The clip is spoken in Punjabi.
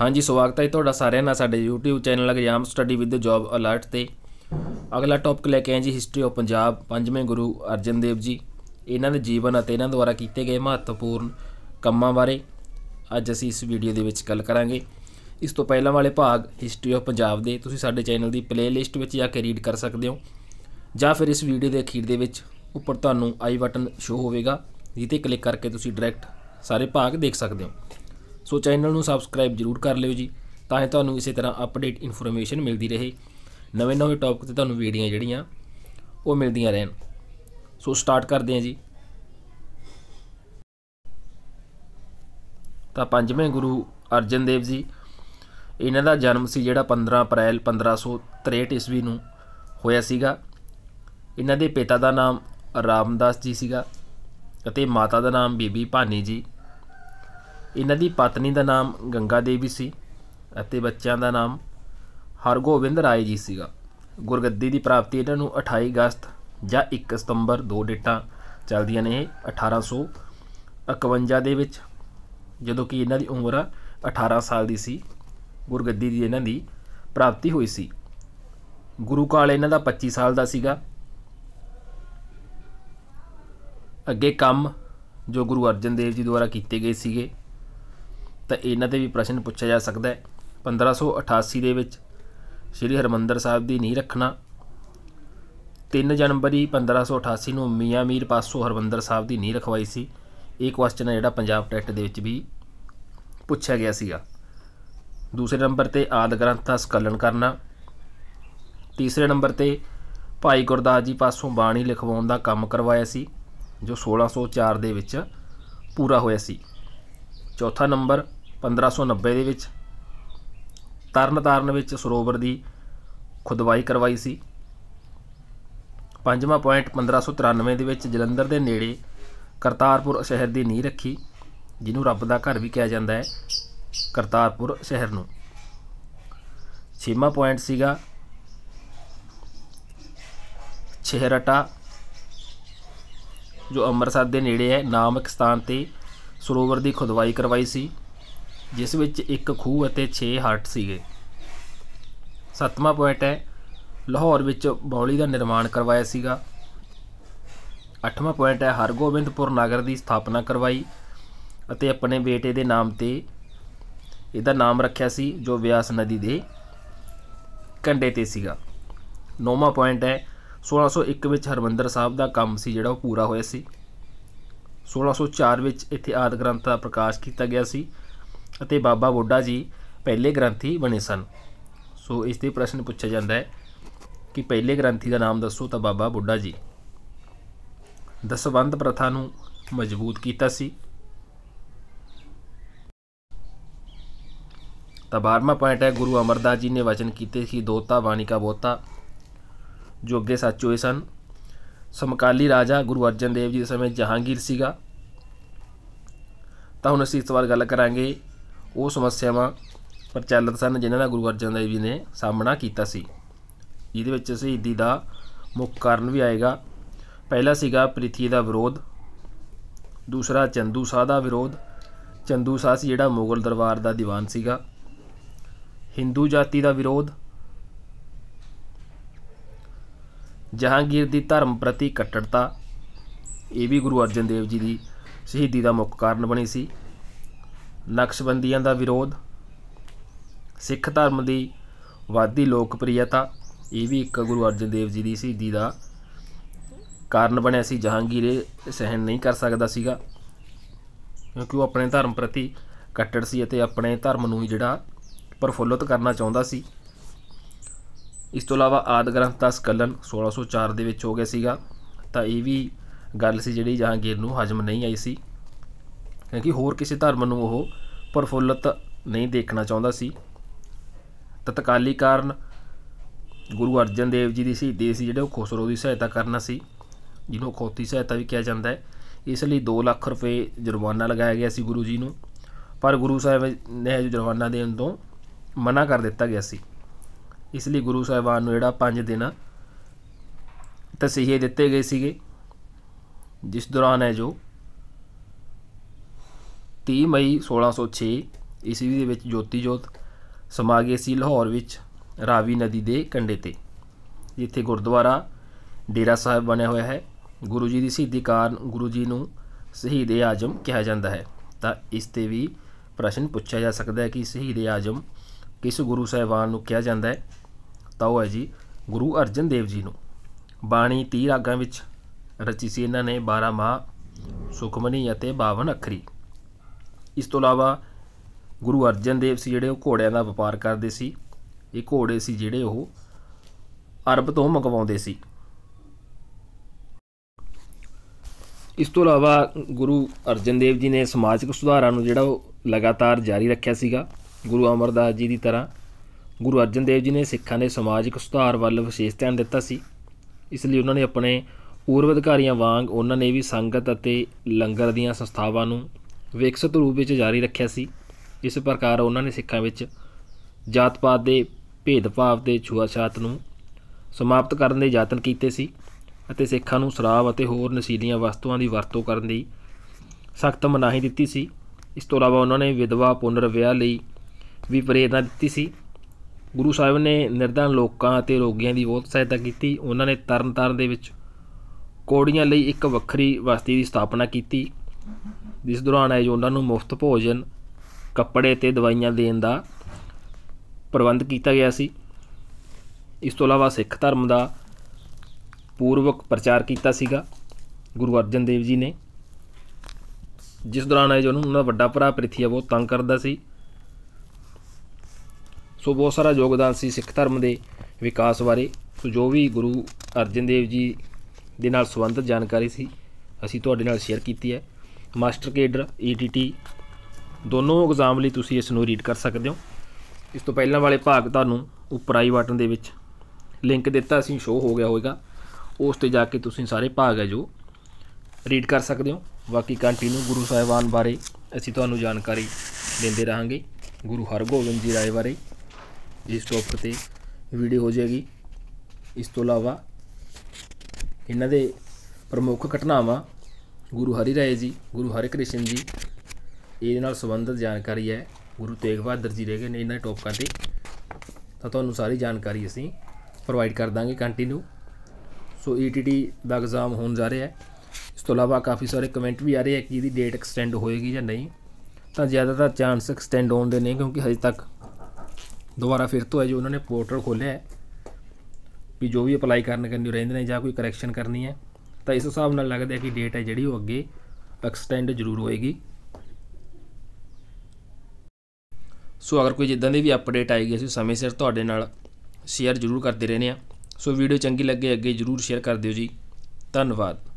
ਹਾਂਜੀ ਸਵਾਗਤ ਹੈ ਤੁਹਾਡਾ ਸਾਰਿਆਂ ਦਾ ਸਾਡੇ YouTube channel exam study with job alert ਤੇ ਅਗਲਾ ਟੌਪਿਕ ਲੈ ਕੇ ਆਏ ਜੀ ਹਿਸਟਰੀ ਆਫ ਪੰਜਾਬ ਪੰਜਵੇਂ ਗੁਰੂ ਅਰਜਨ ਦੇਵ ਜੀ ਇਹਨਾਂ ਦੇ ਜੀਵਨ ਅਤੇ ਇਹਨਾਂ ਦੁਆਰਾ ਕੀਤੇ ਗਏ ਮਹੱਤਵਪੂਰਨ ਕੰਮਾਂ ਬਾਰੇ ਅੱਜ ਅਸੀਂ ਇਸ ਵੀਡੀਓ ਦੇ ਵਿੱਚ ਗੱਲ ਕਰਾਂਗੇ ਇਸ ਤੋਂ ਪਹਿਲਾਂ ਵਾਲੇ ਭਾਗ ਹਿਸਟਰੀ ਆਫ ਪੰਜਾਬ ਦੇ ਤੁਸੀਂ ਸਾਡੇ ਚੈਨਲ ਦੀ ਪਲੇਲਿਸਟ ਵਿੱਚ ਜਾ ਕੇ ਰੀਡ ਕਰ ਸਕਦੇ ਹੋ ਜਾਂ ਫਿਰ ਇਸ ਵੀਡੀਓ ਦੇ ਅਖੀਰ ਦੇ ਵਿੱਚ ਉੱਪਰ ਤੁਹਾਨੂੰ ਆਈ ਬਟਨ ਸ਼ੋ ਹੋਵੇਗਾ ਜਿੱਤੇ ਕਲਿੱਕ ਕਰਕੇ ਤੁਸੀਂ ਡਾਇਰੈਕਟ ਸਾਰੇ ਭਾਗ ਦੇਖ ਸਕਦੇ ਹੋ ਸੋ ਚੈਨਲ ਨੂੰ ਸਬਸਕ੍ਰਾਈਬ ਜਰੂਰ ਕਰ ਲਿਓ ਜੀ ਤਾਂ ਹੀ ਤੁਹਾਨੂੰ ਇਸੇ ਤਰ੍ਹਾਂ ਅਪਡੇਟ ਇਨਫੋਰਮੇਸ਼ਨ ਮਿਲਦੀ ਰਹੇ ਨਵੇਂ ਨਵੇਂ ਟੌਪਿਕ ਤੇ ਤੁਹਾਨੂੰ ਵੀਡੀਓ ਜਿਹੜੀਆਂ ਉਹ ਮਿਲਦੀਆਂ ਰਹਿਣ ਸੋ ਸਟਾਰਟ ਕਰਦੇ ਹਾਂ ਜੀ ਤਾਂ ਪੰਜਵੇਂ ਗੁਰੂ ਅਰਜਨ ਦੇਵ ਜੀ ਇਹਨਾਂ ਦਾ ਜਨਮ ਸੀ ਜਿਹੜਾ 15 ਅਪ੍ਰੈਲ 1563 ਈਸਵੀ ਨੂੰ ਹੋਇਆ ਸੀਗਾ ਇਹਨਾਂ ਦੇ ਪਿਤਾ ਦਾ ਨਾਮ ਰਾਮਦਾਸ ਜੀ ਸੀਗਾ ਅਤੇ ਮਾਤਾ ਦਾ ਨਾਮ ਬੀਬੀ ਭਾਨੀ ਜੀ ਇਹਨਾਂ ਦੀ ਪਤਨੀ ਦਾ ਨਾਮ ਗੰਗਾ ਦੇਵੀ ਸੀ ਅਤੇ ਬੱਚਿਆਂ ਦਾ ਨਾਮ ਹਰਗੋਬਿੰਦ ਰਾਏ ਜੀ ਸੀਗਾ ਗੁਰਗੱਦੀ ਦੀ ਪ੍ਰਾਪਤੀ ਇਹਨਾਂ ਨੂੰ 28 ਅਗਸਤ ਜਾਂ 1 ਸਤੰਬਰ ਦੋ ਡੇਟਾਂ ਚੱਲਦੀਆਂ ਨੇ 1851 ਦੇ ਵਿੱਚ ਜਦੋਂ ਕਿ ਇਹਨਾਂ ਦੀ ਉਮਰ 18 ਸਾਲ ਦੀ ਸੀ ਗੁਰਗੱਦੀ ਦੀ ਇਹਨਾਂ ਦੀ ਪ੍ਰਾਪਤੀ ਹੋਈ ਸੀ ਗੁਰੂ ਕਾਲ ਇਹਨਾਂ ਦਾ 25 ਸਾਲ ਦਾ ਸੀਗਾ ਅੱਗੇ ਕੰਮ ਜੋ ਗੁਰੂ ਅਰਜਨ ਦੇਵ ਜੀ ਦੁਆਰਾ ਕੀਤੇ ਗਏ ਸੀਗੇ ਤਾਂ ਇਹਨਾਂ ਤੇ ਵੀ ਪ੍ਰਸ਼ਨ ਪੁੱਛਿਆ ਜਾ ਸਕਦਾ ਹੈ 1588 ਦੇ ਵਿੱਚ ਸ੍ਰੀ ਹਰਮੰਦਰ ਸਾਹਿਬ ਦੀ ਨੀਂਹ ਰੱਖਣਾ 3 ਜਨਵਰੀ 1588 ਨੂੰ ਮੀਆਂ ਮੀਰ ਪਾਸੋਂ ਹਰਮੰਦਰ ਸਾਹਿਬ ਦੀ ਨੀਂਹ ਰਖਵਾਈ ਸੀ ਇਹ ਕੁਐਸਚਨ ਹੈ ਜਿਹੜਾ ਪੰਜਾਬ ਟੈਸਟ ਦੇ ਵਿੱਚ ਵੀ ਪੁੱਛਿਆ ਗਿਆ ਸੀਗਾ ਦੂਸਰੇ ਨੰਬਰ ਤੇ ਆਦ ਗ੍ਰੰਥ ਦਾ ਸਕਲਨ ਕਰਨਾ ਤੀਸਰੇ ਨੰਬਰ ਤੇ ਭਾਈ ਗੁਰਦਾਸ ਜੀ ਪਾਸੋਂ ਬਾਣੀ ਲਿਖਵਾਉਣ ਦਾ ਕੰਮ ਕਰਵਾਇਆ ਸੀ ਜੋ 1604 ਦੇ ਵਿੱਚ ਪੂਰਾ ਹੋਇਆ ਸੀ ਚੌਥਾ ਨੰਬਰ 1590 ਦੇ ਵਿੱਚ ਤਰਨਤਾਰਨ ਵਿੱਚ ਸਰੋਵਰ ਦੀ ਖੁਦਵਾਈ ਕਰਵਾਈ ਸੀ ਪੰਜਵਾਂ ਪੁਆਇੰਟ 1593 ਦੇ ਵਿੱਚ ਜਲੰਧਰ ਦੇ ਨੇੜੇ ਕਰਤਾਰਪੁਰ ਸ਼ਹਿਰ ਦੀ ਨੀਂਹ ਰੱਖੀ ਜਿਹਨੂੰ ਰੱਬ ਦਾ ਘਰ ਵੀ ਕਿਹਾ ਜਾਂਦਾ ਹੈ ਕਰਤਾਰਪੁਰ ਸ਼ਹਿਰ ਨੂੰ ਛੇਵਾਂ ਪੁਆਇੰਟ ਸੀਗਾ ਛੇਹਰਟਾ ਜੋ ਅੰਮ੍ਰਿਤਸਰ ਦੇ ਨੇੜੇ ਹੈ ਨਾਮਕ ਸਥਾਨ ਤੇ ਸਰੋਵਰ ਦੀ ਖੁਦਵਾਈ ਕਰਵਾਈ ਸੀ ਜਿਸ ਵਿੱਚ ਇੱਕ ਖੂਹ ਅਤੇ 6 ਹਰਟ ਸੀਗੇ ਸੱਤਵਾਂ ਪੁਆਇੰਟ ਹੈ ਲਾਹੌਰ ਵਿੱਚ ਬੌਲੀ ਦਾ ਨਿਰਮਾਣ ਕਰਵਾਇਆ ਸੀਗਾ ਅੱਠਵਾਂ ਪੁਆਇੰਟ ਹੈ ਹਰਗੋਬਿੰਦਪੁਰ ਨਗਰ ਦੀ ਸਥਾਪਨਾ ਕਰਵਾਈ ਅਤੇ ਆਪਣੇ ਬੇਟੇ ਦੇ ਨਾਮ ਤੇ ਇਹਦਾ ਨਾਮ ਰੱਖਿਆ ਸੀ ਜੋ ਵਿਆਸ ਨਦੀ ਦੇ ਕੰਢੇ ਤੇ ਸੀਗਾ ਨੌਵਾਂ ਪੁਆਇੰਟ ਹੈ 1601 ਵਿੱਚ ਹਰਮੰਦਰ ਸਾਹਿਬ ਦਾ ਕੰਮ ਸੀ ਜਿਹੜਾ ਉਹ ਪੂਰਾ ਹੋਇਆ ਸੀ 1604 ਵਿੱਚ ਇੱਥੇ ਆਦ ਗ੍ਰੰਥ ਦਾ ਪ੍ਰਕਾਸ਼ ਕੀਤਾ ਗਿਆ ਸੀ ਅਤੇ ਬਾਬਾ ਬੁੱਢਾ ਜੀ ਪਹਿਲੇ ਗ੍ਰੰਥੀ ਬਣੇ ਸਨ ਸੋ ਇਸ ਤੇ ਪ੍ਰਸ਼ਨ ਪੁੱਛਿਆ ਜਾਂਦਾ ਹੈ ਕਿ ਪਹਿਲੇ ਗ੍ਰੰਥੀ ਦਾ ਨਾਮ ਦੱਸੋ ਤਾਂ ਬਾਬਾ ਬੁੱਢਾ ਜੀ ਦਸਵੰਦ ਪ੍ਰਥਾ ਨੂੰ ਮਜ਼ਬੂਤ ਕੀਤਾ ਸੀ ਤਾਂ 12ਵਾਂ ਪੁਆਇੰਟ ਹੈ ਗੁਰੂ ਅਮਰਦਾਸ ਜੀ ਨੇ ਵਚਨ ਕੀਤੇ ਸੀ ਦੋਤਾ ਬਾਣੀ ਕਾ ਬੋਤਾ ਜੋ ਅੱਗੇ ਸੱਚ ਹੋਏ ਸਨ ਸਮਕਾਲੀ ਰਾਜਾ ਗੁਰੂ ਅਰਜਨ ਦੇਵ ਜੀ ਦੇ ਸਮੇਂ ਜਹਾਂਗੀਰ ਸੀਗਾ ਤਾਂ ਹੁਣ ਅਸੀਂ ਇਸ ਵਾਰ ਗੱਲ ਕਰਾਂਗੇ ਉਹ ਸਮੱਸਿਆਵਾਂ ਪ੍ਰਚਲਿਤ ਸਨ ਜਿਨ੍ਹਾਂ ਦਾ ਗੁਰੂ ਅਰਜਨ ਦੇਵ ਜੀ ਨੇ ਸਾਹਮਣਾ ਕੀਤਾ ਸੀ ਜਿਹਦੇ ਵਿੱਚ ਸ਼ਹੀਦੀ ਦਾ ਮੁੱਖ ਕਾਰਨ ਵੀ ਆਏਗਾ ਪਹਿਲਾ ਸੀਗਾ ਪ੍ਰਿਥੀ ਦਾ ਵਿਰੋਧ ਦੂਸਰਾ ਚੰਦੂ ਸਾਹ ਦਾ ਵਿਰੋਧ ਚੰਦੂ ਸਾਹ ਸੀ ਜਿਹੜਾ ਮੁਗਲ ਦਰਬਾਰ ਦਾ ਦੀਵਾਨ ਸੀਗਾ ਹਿੰਦੂ ਜਾਤੀ ਦਾ ਵਿਰੋਧ ਜਹਾਂਗੀਰ ਦੀ ਧਰਮ ਪ੍ਰਤੀ ਕੱਟੜਤਾ ਇਹ ਵੀ ਗੁਰੂ ਅਰਜਨ ਦੇਵ ਜੀ ਦੀ ਸ਼ਹੀਦੀ ਦਾ ਮੁੱਖ ਕਾਰਨ ਬਣੀ ਸੀ ਨਕਸ਼ਬੰਦੀਆਂ ਦਾ ਵਿਰੋਧ ਸਿੱਖ ਧਰਮ ਦੀ ਵਾਦੀ ਲੋਕਪ੍ਰਿਯਤਾ ਇਹ ਵੀ ਇੱਕ ਗੁਰੂ ਅਰਜਨ ਦੇਵ ਜੀ ਦੀ ਸਿੱਧੀ ਦਾ ਕਾਰਨ ਬਣਿਆ ਸੀ ਜਹਾਂਗੀਰ ਇਹ ਸਹਿਣ ਨਹੀਂ ਕਰ ਸਕਦਾ ਸੀਗਾ ਕਿਉਂਕਿ ਉਹ ਆਪਣੇ ਧਰਮ ਪ੍ਰਤੀ ਕੱਟੜ ਸੀ ਅਤੇ ਆਪਣੇ ਧਰਮ ਨੂੰ ਹੀ ਜਿਹੜਾ ਪਰਫੁੱਲਤ ਕਰਨਾ ਚਾਹੁੰਦਾ ਸੀ ਇਸ ਤੋਂ ਇਲਾਵਾ ਆਦ ਗ੍ਰੰਥ ਦਾ ਸਕਲਨ 1604 ਦੇ ਵਿੱਚ ਹੋ ਗਿਆ ਸੀਗਾ ਤਾਂ ਇਹ ਵੀ ਗੱਲ ਸੀ ਜਿਹੜੀ ਜਹਾਂਗੀਰ ਨੂੰ ਹਜਮ ਨਹੀਂ ਆਈ ਸੀ ਕਿਉਂਕਿ ਹੋਰ ਕਿਸੇ ਧਰਮ ਨੂੰ ਉਹ ਪਰਫੁੱਲਤ ਨਹੀਂ ਦੇਖਣਾ ਚਾਹੁੰਦਾ ਸੀ ਤਤਕਾਲੀ ਕਾਰਨ ਗੁਰੂ ਅਰਜਨ ਦੇਵ ਜੀ ਦੀ ਸੀ ਦੇ ਸੀ ਜਿਹੜੇ ਉਹ ਖੋਸਰੋ ਦੀ ਸਹਾਇਤਾ ਕਰਨਾ ਸੀ ਜਿਹਨੂੰ ਖੋਤੀ ਸਹਾਇਤਾ ਵੀ ਕਿਹਾ ਜਾਂਦਾ ਹੈ ਇਸ ਲਈ 2 ਲੱਖ ਰੁਪਏ ਜੁਰਮਾਨਾ ਲਗਾਇਆ ਗਿਆ ਸੀ ਗੁਰੂ ਜੀ ਨੂੰ ਪਰ ਗੁਰੂ ਸਾਹਿਬ ਨੇ ਇਹ ਜੁਰਮਾਨਾ ਦੇਣ ਤੋਂ ਮਨਾ ਕਰ ਦਿੱਤਾ ਗਿਆ ਸੀ ਇਸ ਲਈ ਗੁਰੂ ਸਾਹਿਬਾਨ ਨੂੰ ਜਿਹੜਾ 5 ਦਿਨ ਤਸੀਹੇ ਦਿੱਤੇ ਗਏ ਸੀਗੇ ਜਿਸ ਦੌਰਾਨ ਹੈ ਜੋ 30 ਮਈ 1606 ਈਸਵੀ ਦੇ ਵਿੱਚ ਜੋਤੀ ਜੋਤ ਸਮਾ ਗਏ ਸੀ ਲਾਹੌਰ ਵਿੱਚ ਰਾਵੀ ਨਦੀ ਦੇ ਕੰਢੇ ਤੇ ਜਿੱਥੇ ਗੁਰਦੁਆਰਾ ਡੇਰਾ ਸਾਹਿਬ ਬਣਿਆ ਹੋਇਆ ਹੈ ਗੁਰੂ ਜੀ ਦੀ ਸਿੱਧੀ ਕਾਰਨ ਗੁਰੂ ਜੀ ਨੂੰ ਸ਼ਹੀਦ ਆਜਮ ਕਿਹਾ ਜਾਂਦਾ ਹੈ ਤਾਂ ਇਸ ਤੇ ਵੀ ਪ੍ਰਸ਼ਨ ਪੁੱਛਿਆ ਜਾ ਸਕਦਾ ਹੈ ਕਿ ਸ਼ਹੀਦ ਆਜਮ ਕਿਸ ਗੁਰੂ ਸਾਹਿਬਾਨ ਨੂੰ ਕਿਹਾ ਜਾਂਦਾ ਹੈ ਤਾਂ ਉਹ ਹੈ ਜੀ ਗੁਰੂ ਅਰਜਨ ਦੇਵ ਜੀ ਨੂੰ ਬਾਣੀ 30 ਰਾਗਾਂ ਵਿੱਚ ਰਚੀ ਸੀ ਇਹਨਾਂ ਨੇ 12 ਮਾਹ ਸੁਖਮਨੀ ਅਤੇ 52 ਅਖਰੀ ਇਸ ਤੋਂ ਇਲਾਵਾ ਗੁਰੂ ਅਰਜਨ ਦੇਵ ਸੀ ਜਿਹੜੇ ਉਹ ਘੋੜਿਆਂ ਦਾ ਵਪਾਰ ਕਰਦੇ ਸੀ ਇਹ ਘੋੜੇ ਸੀ ਜਿਹੜੇ ਉਹ ਅਰਬ ਤੋਂ ਮੰਗਵਾਉਂਦੇ ਸੀ ਇਸ ਤੋਂ ਇਲਾਵਾ ਗੁਰੂ ਅਰਜਨ ਦੇਵ ਜੀ ਨੇ ਸਮਾਜਿਕ ਸੁਧਾਰਾਂ ਨੂੰ ਜਿਹੜਾ ਉਹ ਲਗਾਤਾਰ ਜਾਰੀ ਰੱਖਿਆ ਸੀਗਾ ਗੁਰੂ ਅਮਰਦਾਸ ਜੀ ਦੀ ਤਰ੍ਹਾਂ ਗੁਰੂ ਅਰਜਨ ਦੇਵ ਜੀ ਨੇ ਸਿੱਖਾਂ ਦੇ ਸਮਾਜਿਕ ਸੁਧਾਰ ਵੱਲ ਵਿਸ਼ੇਸ਼ ਧਿਆਨ ਦਿੱਤਾ ਸੀ ਇਸ ਲਈ ਉਹਨਾਂ ਨੇ ਆਪਣੇ ਪੂਰਵ ਅਧਿਕਾਰੀਆਂ ਵਾਂਗ ਉਹਨਾਂ ਨੇ ਵੀ ਸੰਗਤ ਅਤੇ ਲੰਗਰ ਦੀਆਂ ਸੰਸਥਾਵਾਂ ਨੂੰ ਵਿਕਸਿਤ ਰੂਪ ਵਿੱਚ ਜਾਰੀ ਰੱਖਿਆ ਸੀ ਇਸ ਪ੍ਰਕਾਰ ਉਹਨਾਂ ਨੇ ਸਿੱਖਾਂ ਵਿੱਚ ਜਾਤ ਪਾਤ ਦੇ ਭੇਦਭਾਵ ਤੇ ਛੂਆਛਾਤ ਨੂੰ ਸਮਾਪਤ ਕਰਨ ਦੇ ਯਤਨ ਕੀਤੇ ਸੀ ਅਤੇ ਸਿੱਖਾਂ ਨੂੰ ਸ਼ਰਾਬ ਅਤੇ ਹੋਰ ਨਸ਼ੀਲੀਆਂ ਵਸਤੂਆਂ ਦੀ ਵਰਤੋਂ ਕਰਨ ਦੀ ਸਖਤ ਮਨਾਹੀ ਦਿੱਤੀ ਸੀ ਇਸ ਤੋਂ ਇਲਾਵਾ ਉਹਨਾਂ ਨੇ ਵਿਧਵਾ ਪੁਨਰ ਵਿਆਹ ਲਈ ਵੀ ਪ੍ਰੇਰਣਾ ਦਿੱਤੀ ਸੀ ਗੁਰੂ ਸਾਹਿਬ ਨੇ ਨਿਰਧਨ ਲੋਕਾਂ ਅਤੇ ਰੋਗੀਆਂ ਦੀ ਬਹੁਤ ਸਹਾਇਤਾ ਕੀਤੀ ਉਹਨਾਂ ਨੇ ਤਰਨਤਾਰਨ ਦੇ ਵਿੱਚ ਕੋੜੀਆਂ ਲਈ ਇੱਕ ਵੱਖਰੀ ਵਸਤੀ ਦੀ ਸਥਾਪਨਾ ਕੀਤੀ ਜਿਸ ਦੌਰਾਨ ਉਹਨਾਂ ਨੂੰ ਮੁਫਤ ਭੋਜਨ ਕੱਪੜੇ ਤੇ ਦਵਾਈਆਂ ਦੇਣ ਦਾ ਪ੍ਰਬੰਧ ਕੀਤਾ ਗਿਆ ਸੀ ਇਸ ਤੋਂ ਇਲਾਵਾ ਸਿੱਖ ਧਰਮ ਦਾ ਪੂਰਵਕ ਪ੍ਰਚਾਰ ਕੀਤਾ ਸੀਗਾ ਗੁਰੂ ਅਰਜਨ ਦੇਵ ਜੀ ਨੇ ਜਿਸ ਦੌਰਾਨ ਆਏ ਜੋ ਉਹਨਾਂ ਦਾ ਵੱਡਾ ਭਰਾ ਆ ਬਹੁਤ ਤੰਗ ਕਰਦਾ ਸੀ ਸੋ ਬਹੁਤ ਸਾਰਾ ਯੋਗਦਾਨ ਸੀ ਸਿੱਖ ਧਰਮ ਦੇ ਵਿਕਾਸ ਬਾਰੇ ਸੋ ਜੋ ਵੀ ਗੁਰੂ ਅਰਜਨ ਦੇਵ ਜੀ ਦੇ ਨਾਲ ਸੰਬੰਧਿਤ ਜਾਣਕਾਰੀ ਸੀ ਅਸੀਂ ਤੁਹਾਡੇ ਨਾਲ ਸ਼ੇਅਰ ਕੀਤੀ ਹੈ ਮਾਸਟਰ ਕੇਡਰ ਈਟੀਟੀ e ਦੋਨੋਂ ਐਗਜ਼ਾਮ ਲਈ ਤੁਸੀਂ ਇਸ ਨੂੰ ਰੀਡ ਕਰ ਸਕਦੇ ਹੋ ਇਸ ਤੋਂ ਪਹਿਲਾਂ ਵਾਲੇ ਭਾਗ ਤੁਹਾਨੂੰ ਉੱਪਰ ਆਈ ਬਟਨ ਦੇ ਵਿੱਚ ਲਿੰਕ ਦਿੱਤਾ ਸੀ ਸ਼ੋ ਹੋ ਗਿਆ ਹੋਵੇਗਾ ਉਸ ਤੇ ਜਾ ਕੇ ਤੁਸੀਂ ਸਾਰੇ ਭਾਗ ਹੈ ਜੋ ਰੀਡ ਕਰ ਸਕਦੇ ਹੋ ਬਾਕੀ ਕੰਟੀਨਿਊ ਗੁਰੂ ਸਾਹਿਬਾਨ ਬਾਰੇ ਅਸੀਂ ਤੁਹਾਨੂੰ ਜਾਣਕਾਰੀ ਦਿੰਦੇ ਰਹਾਂਗੇ ਗੁਰੂ ਹਰਗੋਬਿੰਦ ਜੀ ਰਾਏ ਬਾਰੇ ਇਸ ਟੌਪਿਕ ਤੇ ਵੀਡੀਓ ਹੋ ਜਾਏਗੀ ਇਸ ਤੋਂ ਇਲਾਵਾ ਇਹਨਾਂ ਦੇ ਪ੍ਰਮੁੱਖ ਘਟਨਾਵਾਂ ਗੁਰੂ ਹਰੀ ਰਾਏ ਜੀ ਗੁਰੂ ਹਰਿਕ੍ਰਿਸ਼ਨ ਜੀ ਇਹਦੇ ਨਾਲ ਸੰਬੰਧਿਤ ਜਾਣਕਾਰੀ ਹੈ ਗੁਰੂ ਤੇਗ ਬਹਾਦਰ ਜੀ ਰਹਿ ਨੇ ਇਹਨਾਂ ਦੇ ਟੋਪਕਾਂ ਤੇ ਤਾਂ ਤੁਹਾਨੂੰ ਸਾਰੀ ਜਾਣਕਾਰੀ ਅਸੀਂ ਪ੍ਰੋਵਾਈਡ ਕਰ ਦਾਂਗੇ ਕੰਟੀਨਿਊ ਸੋ ਈਟੀਟੀ ਦਾ ਐਗਜ਼ਾਮ ਹੋਣ ਜਾ ਰਿਹਾ ਹੈ ਇਸ ਤੋਂ ਇਲਾਵਾ ਕਾਫੀ ਸਾਰੇ ਕਮੈਂਟ ਵੀ ਆ ਰਹੇ ਹੈ ਕਿ ਇਹਦੀ ਡੇਟ ਐਕਸਟੈਂਡ ਹੋਏਗੀ ਜਾਂ ਨਹੀਂ ਤਾਂ ਜ਼ਿਆਦਾਤਰ ਚਾਂਸ ਐਕਸਟੈਂਡ ਹੋਣ ਦੇ ਨੇ ਕਿਉਂਕਿ ਹਜੇ ਤੱਕ ਦੁਬਾਰਾ ਫਿਰ ਤੋਂ ਹੈ ਜੋ ਉਹਨਾਂ ਨੇ ਪੋਰਟਲ ਖੋਲ੍ਹਿਆ ਹੈ ਵੀ ਜੋ ਵੀ ਅਪਲਾਈ ਕਰਨ ਕਰਨੀ ਰਹਿੰਦੇ ਨੇ ਜਾਂ ਕੋਈ ਕਰੈਕਸ਼ਨ ਕਰਨੀ ਹੈ ਤਾਂ ਇਸ ਹਿਸਾਬ ਨਾਲ ਲੱਗਦਾ ਹੈ ਕਿ ਡੇਟ ਹੈ ਜਿਹੜੀ ਉਹ ਅੱਗੇ ਐਕਸਟੈਂਡ ਜ਼ਰੂਰ ਹੋਏਗੀ ਸੋ ਅਗਰ ਕੋਈ ਜਿੱਦਾਂ ਦੀ ਵੀ ਅਪਡੇਟ ਆਏਗੀ ਅਸੀਂ ਸਮੇਂ ਸਿਰ ਤੁਹਾਡੇ ਨਾਲ ਸ਼ੇਅਰ ਜ਼ਰੂਰ ਕਰਦੇ ਰਹਿੰਦੇ ਆ ਸੋ ਵੀਡੀਓ ਚੰਗੀ ਲੱਗੇ ਅੱਗੇ ਜ਼ਰੂਰ ਸ਼ੇਅਰ ਕਰ ਦਿਓ ਜੀ ਧੰਨਵਾਦ